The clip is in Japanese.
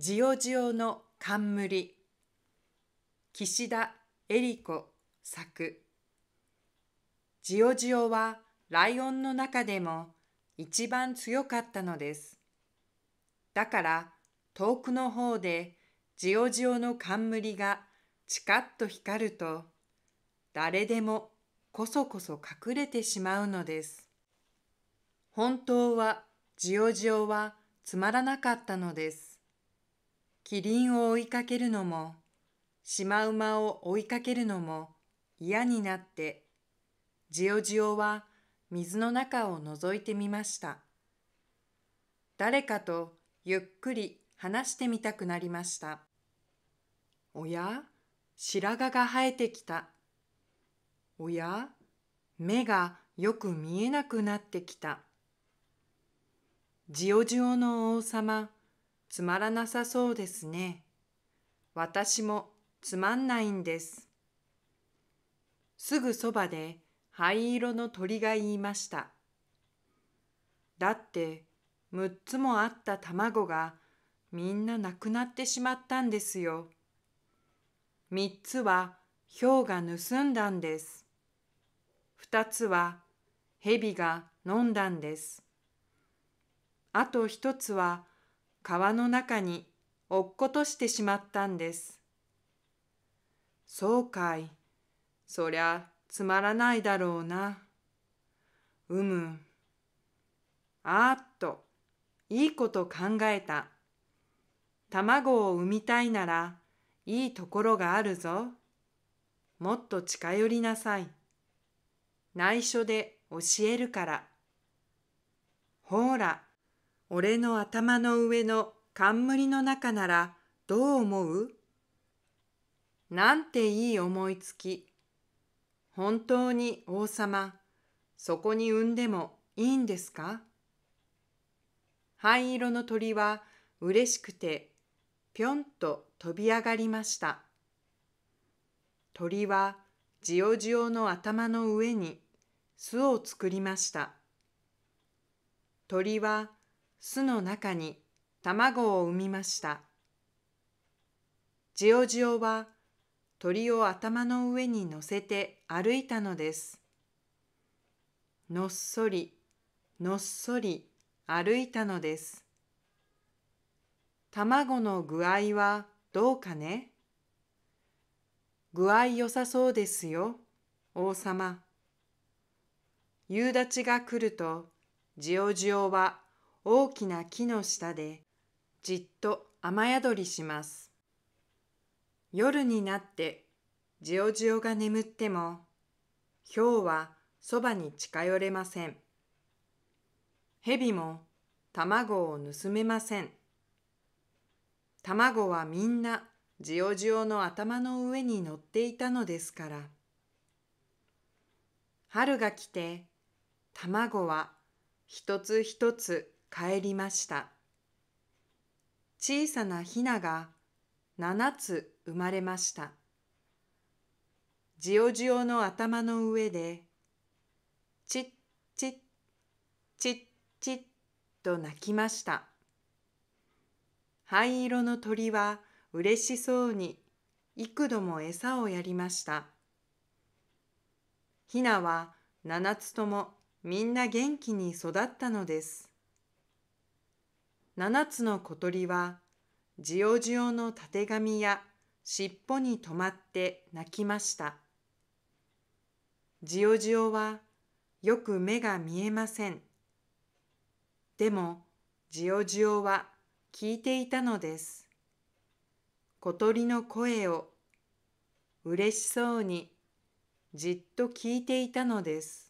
ジオジオの冠岸田恵里子作ジオジオはライオンの中でも一番強かったのです。だから遠くの方でジオジオの冠がチカッと光ると誰でもこそこそ隠れてしまうのです。本当はジオジオはつまらなかったのです。キリンを追いかけるのも、シマウマを追いかけるのも嫌になって、ジオジオは水の中を覗いてみました。誰かとゆっくり話してみたくなりました。おや白髪が生えてきた。おや目がよく見えなくなってきた。ジオジオの王様、つまらなさそうですね。私もつまんないんです。すぐそばで灰色の鳥が言いました。だって6つもあった卵がみんななくなってしまったんですよ。3つはヒョウが盗んだんです。2つはヘビが飲んだんです。あと1つは川の中に落っことしてしまったんです。そうかい。そりゃつまらないだろうな。うむ。あーっと、いいこと考えた。卵を産みたいなら、いいところがあるぞ。もっと近寄りなさい。内緒で教えるから。ほら。俺の頭の上の冠の中ならどう思うなんていい思いつき。本当に王様、そこに産んでもいいんですか灰色の鳥は嬉しくてぴょんと飛び上がりました。鳥はジオジオの頭の上に巣を作りました。鳥は巣の中に卵を産みました。ジオジオは鳥を頭の上に乗せて歩いたのです。のっそりのっそり歩いたのです。卵の具合はどうかね具合良さそうですよ、王様。夕立が来ると、ジオジオは大きな木の下でじっと雨宿りします。夜になってジオジオが眠っても、ヒョウはそばに近寄れません。蛇も卵を盗めません。卵はみんなジオジオの頭の上に乗っていたのですから。春が来て、卵は一つ一つ帰りました。小さなひなが7つ生まれました。ジオジオの頭の上で、チッチッチッチッと鳴きました。灰色の鳥はうれしそうに幾度も餌をやりました。ヒナは7つともみんな元気に育ったのです。7つの小鳥はジオジオのたてがみや尻尾に止まって泣きました。ジオジオはよく目が見えません。でもジオジオは聞いていたのです。小鳥の声をうれしそうにじっと聞いていたのです。